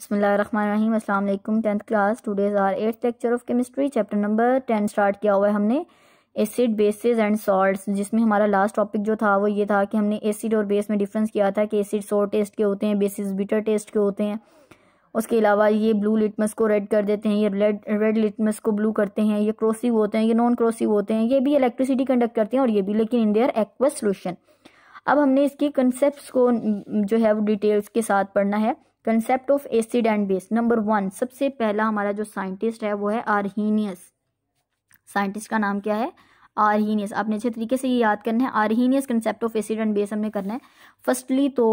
बसमीम tenth class today's our eighth lecture of chemistry chapter number ten start किया हुआ है हमने एसिड बेसिस एंड सॉल्ट्स जिसमें हमारा लास्ट टॉपिक जो था वो ये था कि हमने एसिड और बेस में डिफरेंस किया था कि एसिड सोर टेस्ट के होते हैं बेसिस बिटर टेस्ट के होते हैं उसके अलावा ये ब्लू लिटमस को रेड कर देते हैं ये रेड रेड लिटमस को ब्लू करते हैं ये क्रोसिव होते हैं ये नॉन क्रोसिव होते हैं ये भी इलेक्ट्रिसिटी कंडक्ट करते हैं और ये भी लेकिन इन देयर एक्वस सोल्यूशन अब हमने इसके कंसेप्ट को जो है वो डिटेल्स के साथ पढ़ना है concept of acid and base number one सबसे पहला हमारा जो साइंटिस्ट है वो है आर्नियस साइंटिस्ट का नाम क्या है आर्नियस आपने अच्छे तरीके से ये याद करना है Arrhenius concept of acid and base हमने करना है फर्स्टली तो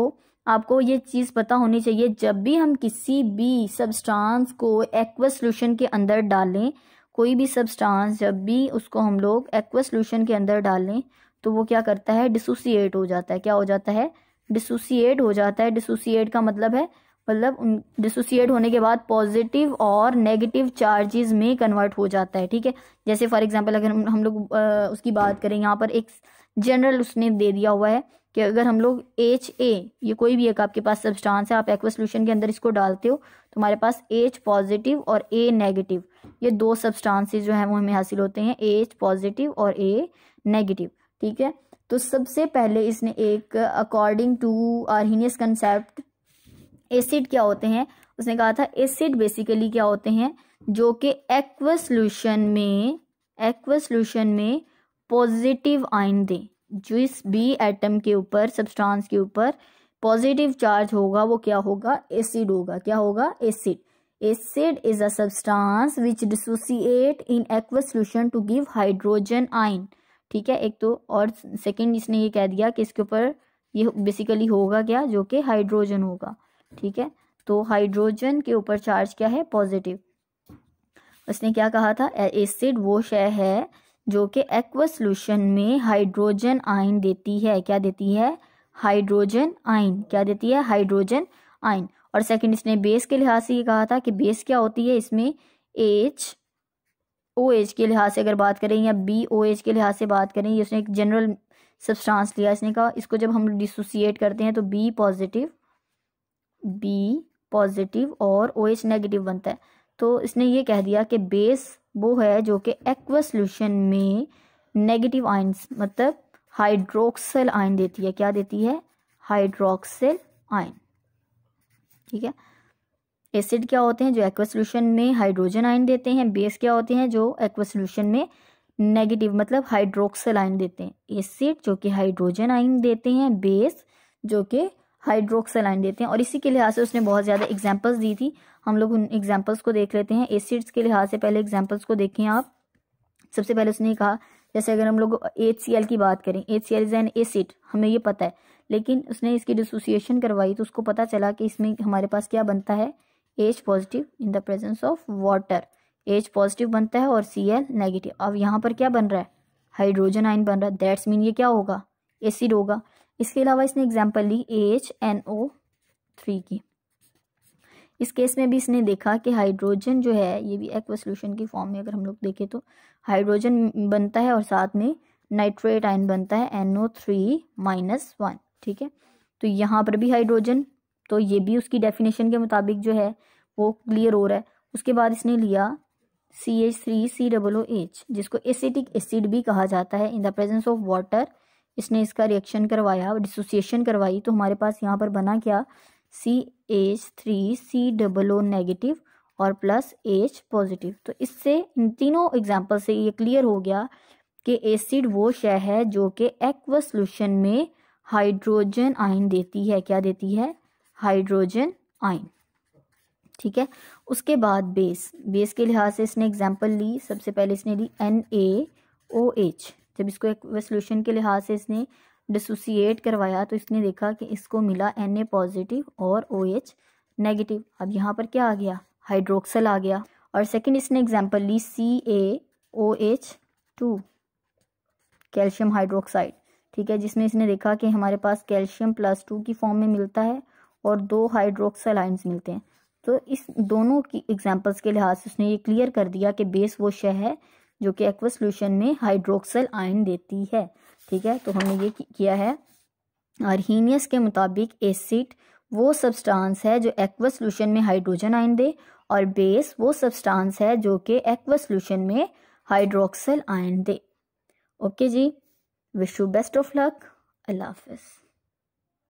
आपको ये चीज़ पता होनी चाहिए जब भी हम किसी भी सबस्टांस को एक्वा सोल्यूशन के अंदर डालें कोई भी सबस्टांस जब भी उसको हम लोग एक्वा सोल्यूशन के अंदर डालें तो वो क्या करता है डिसोसिएट हो जाता है क्या हो जाता है डिसोसिएट हो जाता है डिसोसिएट का मतलब है मतलब उन डिसोसिएट होने के बाद पॉजिटिव और नेगेटिव चार्जेस में कन्वर्ट हो जाता है ठीक है जैसे फॉर एग्जांपल अगर हम, हम लोग उसकी बात करें यहाँ पर एक जनरल उसने दे दिया हुआ है कि अगर हम लोग एच ए ये कोई भी एक आपके पास सब्सटेंस है आप एक्वा सोल्यूशन के अंदर इसको डालते हो तो हमारे पास एच पॉजिटिव और ए नेगेटिव ये दो सब्सटांसेज जो है वो हमें हासिल होते हैं एच पॉजिटिव और ए नेगेटिव ठीक है तो सबसे पहले इसने एक according to Arrhenius concept acid क्या होते हैं उसने कहा था एसिड बेसिकली क्या होते हैं जो कि एक्वसल्यूशन में एक्वसल्यूशन में पॉजिटिव दे जो जिस भी एटम के ऊपर सब्सटेंस के ऊपर पॉजिटिव चार्ज होगा वो क्या होगा एसिड होगा क्या होगा acid acid is a substance which dissociate in aqueous solution to give hydrogen ion ठीक है एक तो और सेकेंड इसने ये कह दिया कि इसके ऊपर ये बेसिकली होगा क्या जो कि हाइड्रोजन होगा ठीक है तो हाइड्रोजन के ऊपर चार्ज क्या है पॉजिटिव उसने क्या कहा था एसिड वो शय है जो कि एक्वासोल्यूशन में हाइड्रोजन आयन देती है क्या देती है हाइड्रोजन आयन क्या देती है हाइड्रोजन आयन और सेकंड इसने बेस के लिहाज से ये कहा था कि बेस क्या होती है इसमें एच ओ एच के लिहाज से अगर बात करें या बी ओ एच के लिहाज से बात करें ये उसने एक जनरल सब्सटेंस लिया इसने कहा इसको जब हम डिसोसिएट करते हैं तो बी पॉजिटिव बी पॉजिटिव और ओ एच नेगेटिव बनता है तो इसने ये कह दिया कि बेस वो है जो कि एक्वा सोल्यूशन में नेगेटिव आइन्स मतलब हाइड्रोक्सल आयन देती है क्या देती है हाइड्रोक्सल आयन ठीक है एसिड क्या होते हैं जो एक्वा सोल्यूशन में हाइड्रोजन आयन देते हैं बेस क्या होते हैं जो एक्वा सोल्यूशन में नेगेटिव मतलब हाइड्रोक्सल आयन देते हैं एसिड जो कि हाइड्रोजन आयन देते हैं बेस जो कि हाइड्रोक्सलाइन देते हैं और इसी के लिहाज से उसने बहुत ज़्यादा एग्जाम्पल्स दी थी हम लोग उन एग्जाम्पल्स को देख लेते हैं एसिड्स के लिहाज से पहले एग्जाम्पल्स को देखें आप सबसे पहले उसने कहा जैसे अगर हम लोग एच सी एल की बात करें H C L is an acid हमें ये पता है लेकिन उसने इसकी डिसोसिएशन करवाई तो उसको पता चला कि इसमें हमारे पास क्या बनता है H positive in the presence of water H positive बनता है और सी एल नेगेटिव अब यहाँ पर क्या बन रहा है हाइड्रोजन आइन बन रहा है दैट्स मीन ये क्या होगा एसिड होगा इसके अलावा इसने एग्जाम्पल ली a H N O three की इस केस में भी इसने देखा कि हाइड्रोजन जो है ये भी एक्व सोल्यूशन की फॉर्म में अगर हम लोग देखें तो हाइड्रोजन बनता है और साथ में नाइट्रेट आयन बनता है N O three minus one ठीक है तो यहाँ पर भी हाइड्रोजन तो ये भी उसकी डेफिनेशन के मुताबिक जो है वो क्लियर हो रहा है उसके बाद इसने लिया C H three C double O H जिसको एसिटिक एसिड भी कहा जाता है in the presence of water इसने इसका रिएक्शन करवाया डिसोसिएशन करवाई तो हमारे पास यहाँ पर बना क्या C H three C double O negative और प्लस एच पॉजिटिव तो इससे इन तीनों एग्जाम्पल से ये क्लियर हो गया कि एसिड वो शह है जो कि एक्व सोल्यूशन में हाइड्रोजन आयन देती है क्या देती है हाइड्रोजन आयन ठीक है उसके बाद बेस बेस के लिहाज से इसने एग्जाम्पल ली सबसे पहले इसने ली एन ए ओ एच जब इसको एक सोल्यूशन के लिहाज से इसने डिसोसिएट करवाया तो इसने देखा कि इसको मिला एन ए पॉजिटिव और ओ एच नेगेटिव अब यहाँ पर क्या आ गया हाइड्रोक्सल आ गया और सेकेंड इसने एग्जाम्पल ली C A O H two calcium hydroxide ठीक है जिसमें इसने देखा कि हमारे पास कैल्शियम प्लस टू की फॉर्म में मिलता है और दो हाइड्रोक्सल आइंस मिलते हैं तो इस दोनों की एग्जाम्पल्स के लिहाज से उसने ये क्लियर कर दिया कि बेस वो शह है जो कि एक्वा सोल्यूशन में हाइड्रोक्सल आयन देती है ठीक है तो हमने ये किया है हीनियस के मुताबिक एसिड वो सब्सटेंस है जो एक्वा सोल्यूशन में हाइड्रोजन आयन दे और बेस वो सब्सटेंस है जो कि एक्वा सोल्यूशन में हाइड्रोक्सल आयन दे ओके जी wish you best of luck अल्लाह हाफिज़